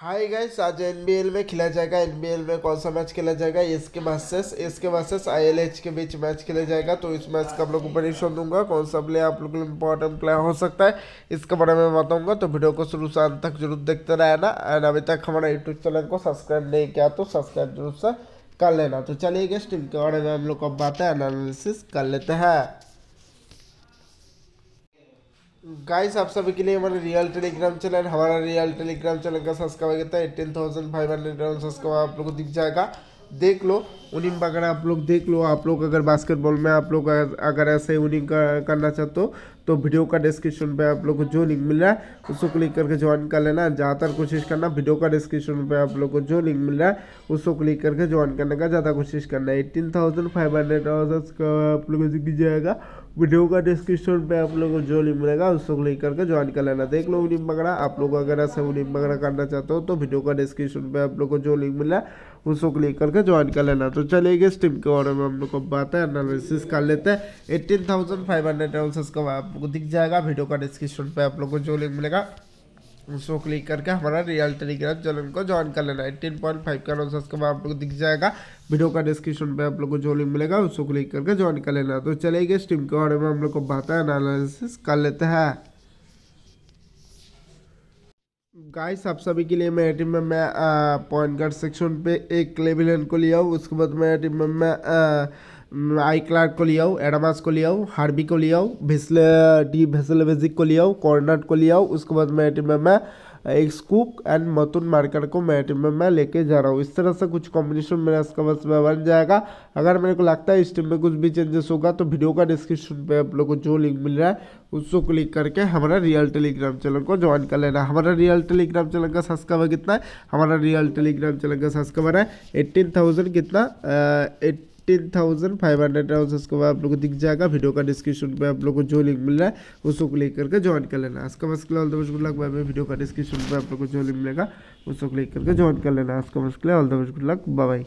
hi guys आज NBL में खेला जाएगा एनबीएल में कौन सा मैच खेला जाएगा इसके वर्सेस इसके वर्सेस आईएलएच के बीच मैच खेला जाएगा तो इस मैच का आप लोगों को परेशान दूंगा कौन सा प्ले आप लोगों के लिए इंपॉर्टेंट प्लेयर हो सकता है इसके बारे में बताऊंगा तो वीडियो को शुरू से अंत तक जरूर देखते रहना एंड अभी तक हमारा यूट्यूब चैनल को सब्सक्राइब नहीं किया तो सब्सक्राइब जरूर से कर लेना तो चलिए गेस्ट टीम के बारे में हम लोग अब बातें एनालिसिस कर लेते हैं गाइस आप सभी के लिए हमारा रियल टेलीग्राम चैनल हमारा रियल टेलीग्राम चैनल का सब्सक्राइब करता है ten thousand five hundred round subscribe आप लोग को दिख जाएगा देख लो उनिंग वगैरह आप लोग देख लो आप लोग अगर बास्केटबॉल में आप लोग अगर ऐसे उनिंग करना चाहते हो तो वीडियो का डिस्क्रिप्शन पे आप लोग को जो लिंक मिल रहा है उसको क्लिक करके ज्वाइन कर लेना ज़्यादातर कोशिश करना वीडियो का डिस्क्रिप्शन पे आप लोग को जो लिंक मिल रहा है उसको क्लिक करके ज्वाइन करने का ज़्यादा कोशिश करना है एट्टीन थाउजेंड फाइव हंड्रेड आप लोगों को जाएगा वीडियो का डिस्क्रिप्शन में आप लोगों को जो लिंक मिलेगा उसको क्लिक करके ज्वाइन कर लेना देख लो लिंक मंगड़ा आप लोग अगर ऐसे लिंक मंगड़ा करना चाहते हो तो वीडियो का डिस्क्रिप्शन में आप लोग को जो लिंक मिला उसको क्लिक करके ज्वाइन कर लेना तो चलिए इस टीम के बारे में हम लोग को बात है एनालिसिस कर लेते हैं एट्टीन थाउजेंड फाइव हंड्रेड का आपको दिख जाएगा वीडियो का डिस्क्रिप्शन पर आप लोग को जो लिंक मिलेगा उसको क्लिक करके हमारा रियल टेलीग्राम चैनल को ज्वाइन कर लेना एटीन पॉइंट फाइव का नौ सब्सक्राइब आप लोग दिख जाएगा वीडियो का डिस्क्रिप्शन में आप लोग को जो लिंक मिलेगा उसको क्लिक करके ज्वाइन कर लेना तो चलेगी स्टीम के बारे में हम लोग को बताया एनालिसिस कर लेते हैं गाइस आप सभी के लिए मेरे टीम में मैं पॉइंट गार्ड सेक्शन पे एक क्लेविलन को लिया हूँ उसके बाद मेरे टीम में मैं आई क्लार्क को लिया हूँ एडमास को लिया हूँ हार्बी को लिया हूँ भिसले डी भेसलेवेजिक को लिया हूँ कॉर्नर को लिया हूँ उसके बाद मेरे टीम में मैं एक स्कूक एंड मतुन मार्कर को मैट में मैं लेके जा रहा हूँ इस तरह से कुछ कॉम्बिनेशन मेरा इसका बस में बन जाएगा अगर मेरे को लगता है इस टीम में कुछ भी चेंजेस होगा तो वीडियो का डिस्क्रिप्शन पे आप लोग को जो लिंक मिल रहा है उसको क्लिक करके हमारा रियल टेलीग्राम चैनल को ज्वाइन कर लेना हमारा रियल टेलीग्राम चैनल का सब्सक्राइबर कितना है हमारा रियल टेलीग्राम चैनल का सब्सक्राइबर है एट्टीन कितना eight fifteen thousand five hundred round उसके बाद आप लोग को दिख जाएगा वीडियो का डिस्क्रिप्शन में आप लोग को जो लिंक मिल रहा है उसको क्लिक करके ज्वाइन कर लेना आज का बस all the good luck bye video का डिस्क्रिप्शन में आप लोग को जो लिंक मिलेगा उसको क्लिक करके ज्वाइन कर लेना आज का बस all the best good luck bye